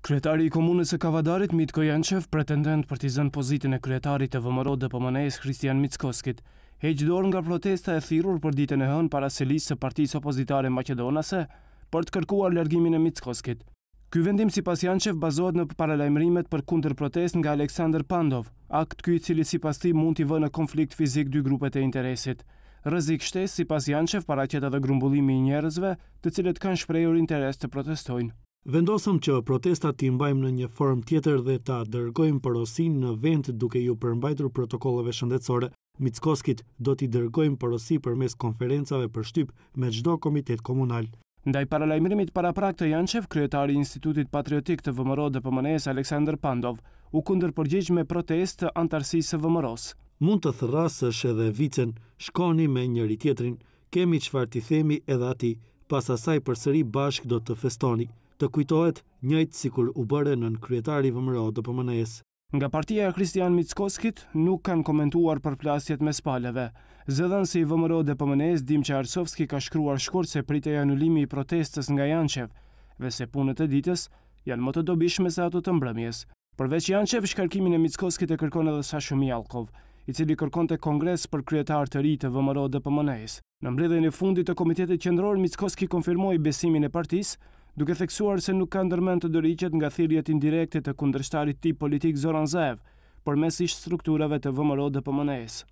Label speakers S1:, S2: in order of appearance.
S1: Kryetari i komunës e Kavadarit, Mitko Janqev, pretendent për të zënë pozitin e kryetarit të vëmërod dhe pëmënejës Kristian Mitskoskit, heqdor nga protesta e thirur për ditën e hën para selisë së partijës opozitare Macedonase për të kërkuar lërgimin e Mickoskit. Ky vendim si pas Janqev bazohet në paralajmërimet për kunder protest nga Aleksandr Pandov, akt kuj cili si pas ti mund t'i vë në konflikt fizik dy grupet e interesit. Rëzik shtes si pas Janqev para qeta dhe grumbullimi i njerëzve të cilet kanë shprejur interes të protestojnë.
S2: Vendosëm që protestat ti mbajmë në një form tjetër dhe ta dërgojmë porosin në vend duke ju përmbajtur protokolleve shëndetësore, Mickoskit do t'i dërgojmë porosi për
S1: mes konferencave për shtyp me gjdo komitet komunal. Ndaj paralajmërimit para prak të Janqev, kryetari Institutit Patriotik të Vëmëro dhe Pëmënes Aleksandr Pandov, u kunder përgjegj me protest të antarësisë Vëmëros. Mund të është edhe vicen, shkoni me njëri
S2: tjetrin, kemi qëfar t'i themi edhe ati, pas asaj për sëri bashk do të festoni,
S1: të kujtohet njëjtë si kur u bërë në në kryetari vëmëro dhe pëmënes. Nga partia Kristian Mitzkoskit nuk kanë komentuar për plasjet me spaleve. Zëdhën si vëmëro dhe pëmënes, dim që Arsovski ka shkruar shkurt se e janulimi i protestës nga Janqev, dhe se punët e ditës janë më të dobishme se ato të mbrëmjes. Përveç Janqev, shkarkimin e Mitzkoskit e kërkon edhe sa shumë i alkovë i cili kërkon të kongres për kryetar të rritë të vëmëro dhe pëmënejës. Në mbledhën e fundit të Komitetet Qendror, Mitskoski konfirmoj besimin e partis, duke theksuar se nuk ka ndërmen të dëriqet nga thirjet indirekte të kundrështarit ti politik Zoran Zev, për mes ishtë strukturave të vëmëro dhe pëmënejës.